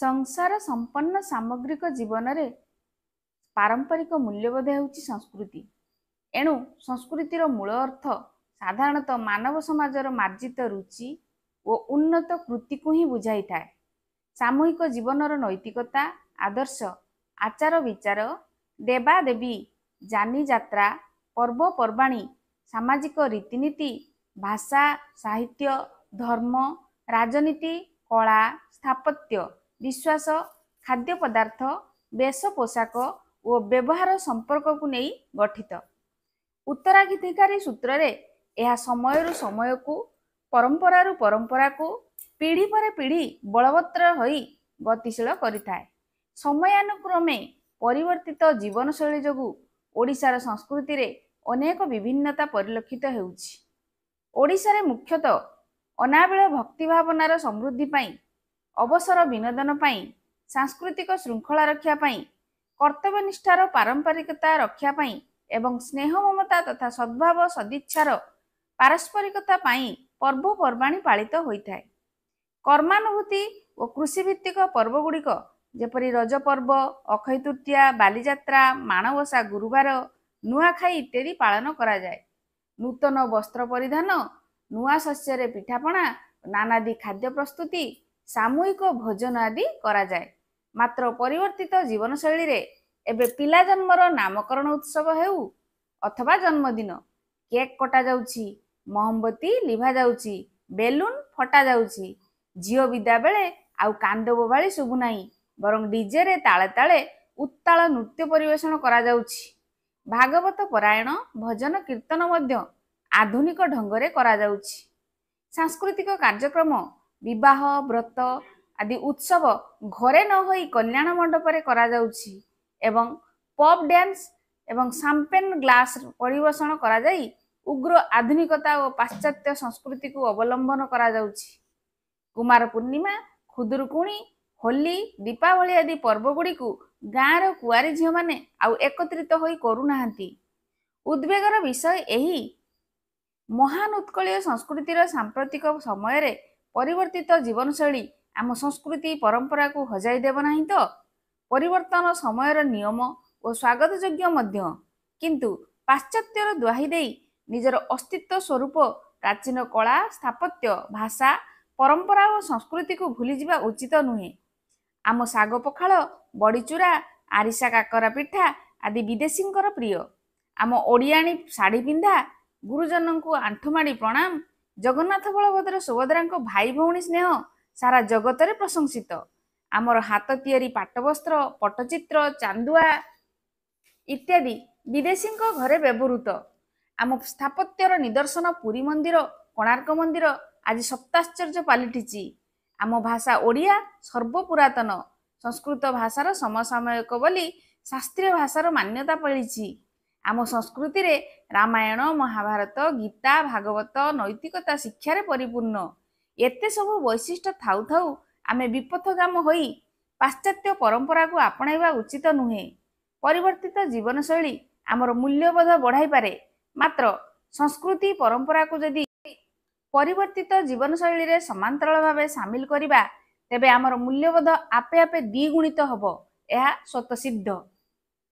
ସଂସାର ସମ୍ପନ୍ନ ସାମଗ୍ରିକ ଜୀବନରେ ପାରମ୍ପରିକ ମୂଲ୍ୟବୋଧ ହେଉଛି ସଂସ୍କୃତି ଏଣୁ ସଂସ୍କୃତିର ମୂଳ ଅର୍ଥ ସାଧାରଣତଃ ମାନବ ସମାଜର ମାର୍ଜିତ ରୁଚି ଓ ଉନ୍ନତ କୃତିକୁ ହିଁ ବୁଝାଇଥାଏ ସାମୂହିକ ଜୀବନର ନୈତିକତା ଆଦର୍ଶ ଆଚାର ବିଚାର ଦେବାଦେବୀ ଯାନିଯାତ୍ରା ପର୍ବପର୍ବାଣି ସାମାଜିକ ରୀତିନୀତି ଭାଷା ସାହିତ୍ୟ ଧର୍ମ ରାଜନୀତି କଳା ସ୍ଥାପତ୍ୟ ବିଶ୍ୱାସ ଖାଦ୍ୟ ପଦାର୍ଥ ବେଶ ପୋଷାକ ଓ ବ୍ୟବହାର ସମ୍ପର୍କକୁ ନେଇ ଗଠିତ ଉତ୍ତରାଧିକାରୀ ସୂତ୍ରରେ ଏହା ସମୟରୁ ସମୟକୁ ପରମ୍ପରାରୁ ପରମ୍ପରାକୁ ପିଢ଼ି ପରେ ପିଢ଼ି ବଳବତ୍ତର ହୋଇ ଗତିଶୀଳ କରିଥାଏ ସମୟାନୁକ୍ରମେ ପରିବର୍ତ୍ତିତ ଜୀବନଶୈଳୀ ଯୋଗୁଁ ଓଡ଼ିଶାର ସଂସ୍କୃତିରେ ଅନେକ ବିଭିନ୍ନତା ପରିଲକ୍ଷିତ ହେଉଛି ଓଡ଼ିଶାରେ ମୁଖ୍ୟତଃ ଅନାବିଳ ଭକ୍ତି ଭାବନାର ସମୃଦ୍ଧି ପାଇଁ ଅବସର ବିନୋଦନ ପାଇଁ ସାଂସ୍କୃତିକ ଶୃଙ୍ଖଳା ରକ୍ଷା ପାଇଁ କର୍ତ୍ତବ୍ୟ ନିଷ୍ଠାର ପାରମ୍ପରିକତା ରକ୍ଷା ପାଇଁ ଏବଂ ସ୍ନେହ ମମତା ତଥା ସଦ୍ଭାବ ସଦିଚ୍ଛାର ପାରସ୍ପରିକତା ପାଇଁ ପର୍ବପର୍ବାଣି ପାଳିତ ହୋଇଥାଏ କର୍ମାନୁଭୂତି ଓ କୃଷି ଭିତ୍ତିକ ପର୍ବ ଗୁଡ଼ିକ ଯେପରି ରଜ ପର୍ବ ଅକ୍ଷୟ ତୃତୀୟା ବାଲିଯାତ୍ରା ମାଣବସା ଗୁରୁବାର ନୂଆଖାଇ ଇତ୍ୟାଦି ପାଳନ କରାଯାଏ ନୂତନ ବସ୍ତ୍ର ପରିଧାନ ନୂଆ ଶସ୍ୟରେ ପିଠାପଣା ନାନାଦି ଖାଦ୍ୟ ପ୍ରସ୍ତୁତି ସାମୂହିକ ଭୋଜନ ଆଦି କରାଯାଏ ମାତ୍ର ପରିବର୍ତ୍ତିତ ଜୀବନଶୈଳୀରେ ଏବେ ପିଲା ଜନ୍ମର ନାମକରଣ ଉତ୍ସବ ହେଉ ଅଥବା ଜନ୍ମଦିନ କେକ୍ କଟାଯାଉଛି ମହମବତୀ ଲିଭାଯାଉଛି ବେଲୁନ ଫଟାଯାଉଛି ଝିଅ ବିଦା ବେଳେ ଆଉ କାନ୍ଦ ବୋବାଳି ଶୁଭୁନାହିଁ ବରଂ ଡିଜେରେ ତାଳେ ତାଳେ ଉତ୍ତାଳ ନୃତ୍ୟ ପରିବେଷଣ କରାଯାଉଛି ଭାଗବତ ପରାୟଣ ଭଜନ କୀର୍ତ୍ତନ ମଧ୍ୟ ଆଧୁନିକ ଢଙ୍ଗରେ କରାଯାଉଛି ସାଂସ୍କୃତିକ କାର୍ଯ୍ୟକ୍ରମ ବିବାହ ବ୍ରତ ଆଦି ଉତ୍ସବ ଘରେ ନ ହୋଇ କଲ୍ୟାଣ ମଣ୍ଡପରେ କରାଯାଉଛି ଏବଂ ପପ୍ ଡ୍ୟାନ୍ସ ଏବଂ ସାମ୍ପେନ୍ ଗ୍ଲାସ୍ ପରିବେଷଣ କରାଯାଇ ଉଗ୍ର ଆଧୁନିକତା ଓ ପାଶ୍ଚାତ୍ୟ ସଂସ୍କୃତିକୁ ଅବଲମ୍ବନ କରାଯାଉଛି କୁମାର ପୂର୍ଣ୍ଣିମା ଖୁଦୁରୁକୁଣି ହୋଲି ଦୀପାବଳି ଆଦି ପର୍ବଗୁଡ଼ିକୁ ଗାଁର କୁଆରୀ ଝିଅମାନେ ଆଉ ଏକତ୍ରିତ ହୋଇ କରୁନାହାନ୍ତି ଉଦ୍ବେଗର ବିଷୟ ଏହି ମହାନ ଉତ୍କଳୀୟ ସଂସ୍କୃତିର ସାମ୍ପ୍ରତିକ ସମୟରେ ପରିବର୍ତ୍ତିତ ଜୀବନଶୈଳୀ ଆମ ସଂସ୍କୃତି ପରମ୍ପରାକୁ ହଜାଇ ଦେବ ନାହିଁ ତ ପରିବର୍ତ୍ତନ ସମୟର ନିୟମ ଓ ସ୍ୱାଗତଯୋଗ୍ୟ ମଧ୍ୟ କିନ୍ତୁ ପାଶ୍ଚାତ୍ୟର ଦୁଆହି ଦେଇ ନିଜର ଅସ୍ତିତ୍ୱ ସ୍ୱରୂପ ପ୍ରାଚୀନ କଳା ସ୍ଥାପତ୍ୟ ଭାଷା ପରମ୍ପରା ଓ ସଂସ୍କୃତିକୁ ଭୁଲିଯିବା ଉଚିତ ନୁହେଁ ଆମ ଶାଗ ପଖାଳ ବଡ଼ିଚୁରା ଆରିସା କାକରା ପିଠା ଆଦି ବିଦେଶୀଙ୍କର ପ୍ରିୟ ଆମ ଓଡ଼ିଆଣୀ ଶାଢ଼ୀ ପିନ୍ଧା ଗୁରୁଜନଙ୍କୁ ଆଣ୍ଠୁମାଡ଼ି ପ୍ରଣାମ ଜଗନ୍ନାଥ ବଳଭଦ୍ର ସୁଭଦ୍ରାଙ୍କ ଭାଇ ଭଉଣୀ ସ୍ନେହ ସାରା ଜଗତରେ ପ୍ରଶଂସିତ ଆମର ହାତ ତିଆରି ପାଟବସ୍ତ୍ର ପଟ୍ଟଚିତ୍ର ଚାନ୍ଦୁଆ ଇତ୍ୟାଦି ବିଦେଶୀଙ୍କ ଘରେ ବ୍ୟବହୃତ ଆମ ସ୍ଥାପତ୍ୟର ନିଦର୍ଶନ ପୁରୀ ମନ୍ଦିର କୋଣାର୍କ ମନ୍ଦିର ଆଜି ସପ୍ତାଶ୍ଚର୍ଯ୍ୟ ପାଲିଟିଛି ଆମ ଭାଷା ଓଡ଼ିଆ ସର୍ବପୁରାତନ ସଂସ୍କୃତ ଭାଷାର ସମସାମୟିକ ବୋଲି ଶାସ୍ତ୍ରୀୟ ଭାଷାର ମାନ୍ୟତା ପାଇଛି ଆମ ସଂସ୍କୃତିରେ ରାମାୟଣ ମହାଭାରତ ଗୀତା ଭାଗବତ ନୈତିକତା ଶିକ୍ଷାରେ ପରିପୂର୍ଣ୍ଣ ଏତେ ସବୁ ବୈଶିଷ୍ଟ୍ୟ ଥାଉ ଥାଉ ଆମେ ବିପଥଗାମ ହୋଇ ପାଶ୍ଚାତ୍ୟ ପରମ୍ପରାକୁ ଆପଣାଇବା ଉଚିତ ନୁହେଁ ପରିବର୍ତ୍ତିତ ଜୀବନଶୈଳୀ ଆମର ମୂଲ୍ୟବୋଧ ବଢ଼ାଇପାରେ ମାତ୍ର ସଂସ୍କୃତି ପରମ୍ପରାକୁ ଯଦି ପରିବର୍ତ୍ତିତ ଜୀବନଶୈଳୀରେ ସମାନ୍ତରଳ ଭାବେ ସାମିଲ କରିବା ତେବେ ଆମର ମୂଲ୍ୟବୋଧ ଆପେ ଆପେ ଦ୍ୱିଗୁଣିତ ହେବ ଏହା ସ୍ୱତଃସିଦ୍ଧ